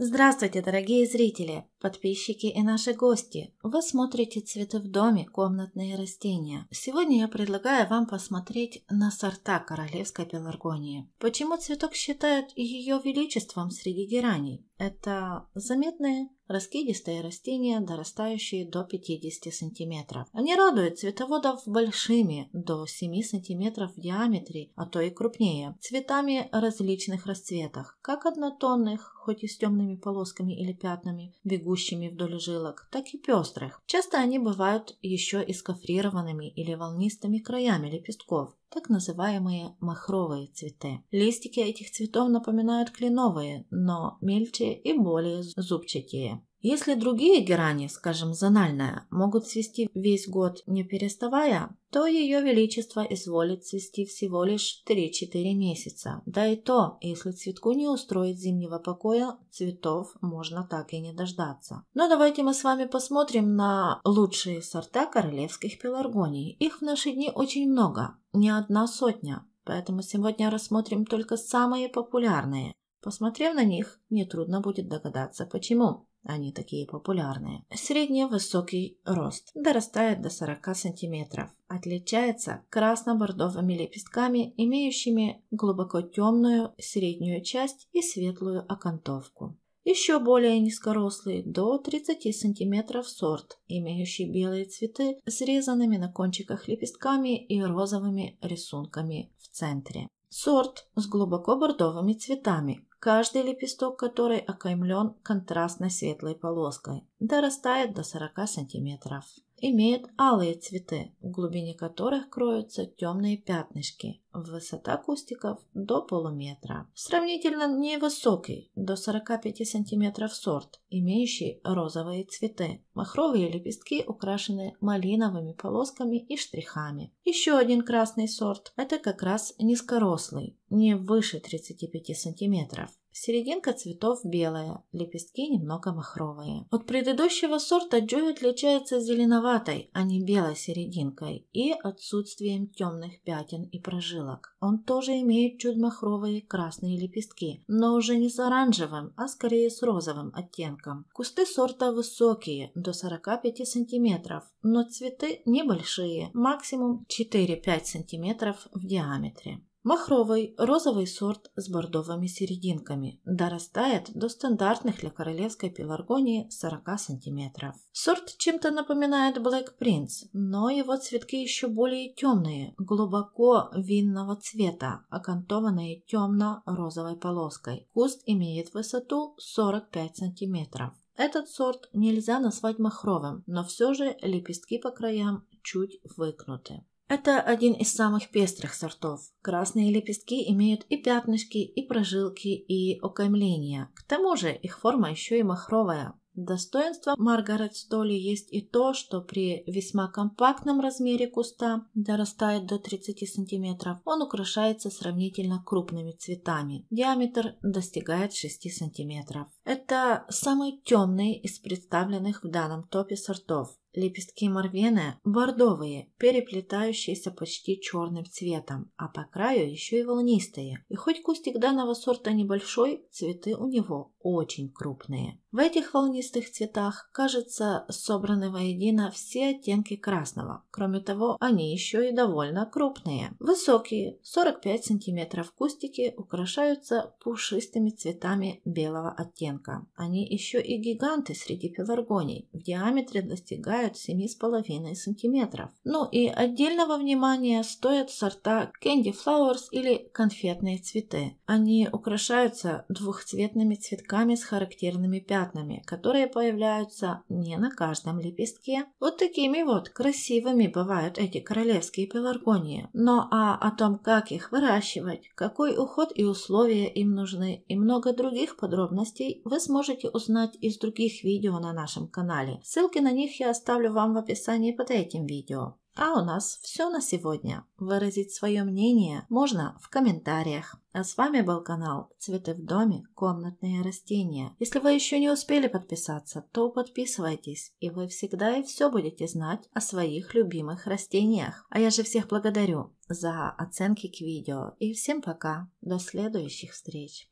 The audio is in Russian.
Здравствуйте, дорогие зрители, подписчики и наши гости! Вы смотрите «Цветы в доме. Комнатные растения». Сегодня я предлагаю вам посмотреть на сорта королевской пеларгонии. Почему цветок считают ее величеством среди гераний? Это заметные раскидистые растения, дорастающие до 50 см. Они радуют цветоводов большими, до 7 см в диаметре, а то и крупнее, цветами различных расцветах, как однотонных, хоть и с темными полосками или пятнами, бегущими вдоль жилок, так и пестрых. Часто они бывают еще и скафрированными или волнистыми краями лепестков, так называемые махровые цветы. Листики этих цветов напоминают кленовые, но мельче и более зубчатые. Если другие герани, скажем, зональная, могут свести весь год не переставая, то ее величество изволит свести всего лишь 3-4 месяца. Да и то, если цветку не устроить зимнего покоя, цветов можно так и не дождаться. Но давайте мы с вами посмотрим на лучшие сорта королевских пеларгоний. Их в наши дни очень много, не одна сотня. Поэтому сегодня рассмотрим только самые популярные. Посмотрев на них, нетрудно будет догадаться почему. Они такие популярные. Средний высокий рост. Дорастает до 40 сантиметров. Отличается красно-бордовыми лепестками, имеющими глубоко темную среднюю часть и светлую окантовку. Еще более низкорослый, до 30 см сорт, имеющий белые цветы, срезанными на кончиках лепестками и розовыми рисунками в центре. Сорт с глубоко бордовыми цветами, каждый лепесток которой окаймлен контрастно светлой полоской, дорастает до 40 сантиметров имеет алые цветы, в глубине которых кроются темные пятнышки. Высота кустиков до полуметра. Сравнительно невысокий, до 45 см сорт, имеющий розовые цветы. Махровые лепестки украшены малиновыми полосками и штрихами. Еще один красный сорт – это как раз низкорослый, не выше 35 сантиметров. Серединка цветов белая, лепестки немного махровые. От предыдущего сорта Джой отличается зеленоватой, а не белой серединкой и отсутствием темных пятен и прожилок. Он тоже имеет чуть махровые красные лепестки, но уже не с оранжевым, а скорее с розовым оттенком. Кусты сорта высокие, до 45 сантиметров, но цветы небольшие, максимум 4-5 сантиметров в диаметре. Махровый – розовый сорт с бордовыми серединками, дорастает до стандартных для королевской пеларгонии 40 см. Сорт чем-то напоминает Black Prince, но его цветки еще более темные, глубоко винного цвета, окантованные темно-розовой полоской. Куст имеет высоту 45 см. Этот сорт нельзя назвать махровым, но все же лепестки по краям чуть выкнуты. Это один из самых пестрых сортов. Красные лепестки имеют и пятнышки, и прожилки, и окаймления. К тому же их форма еще и махровая. Достоинство Маргарет Столи есть и то, что при весьма компактном размере куста дорастает до 30 см, он украшается сравнительно крупными цветами. Диаметр достигает 6 см. Это самый темный из представленных в данном топе сортов. Лепестки морвены бордовые, переплетающиеся почти черным цветом, а по краю еще и волнистые. И хоть кустик данного сорта небольшой, цветы у него очень крупные. В этих волнистых цветах, кажется, собраны воедино все оттенки красного. Кроме того, они еще и довольно крупные. Высокие, 45 см кустики украшаются пушистыми цветами белого оттенка. Они еще и гиганты среди пеларгоний, в диаметре достигают достигают 7,5 сантиметров. Ну и отдельного внимания стоят сорта candy flowers или конфетные цветы. Они украшаются двухцветными цветками с характерными пятнами, которые появляются не на каждом лепестке. Вот такими вот красивыми бывают эти королевские пеларгонии. Но ну, а о том, как их выращивать, какой уход и условия им нужны и много других подробностей вы сможете узнать из других видео на нашем канале. Ссылки на них я оставлю оставлю вам в описании под этим видео. А у нас все на сегодня. Выразить свое мнение можно в комментариях. А с вами был канал «Цветы в доме. Комнатные растения». Если вы еще не успели подписаться, то подписывайтесь, и вы всегда и все будете знать о своих любимых растениях. А я же всех благодарю за оценки к видео. И всем пока. До следующих встреч.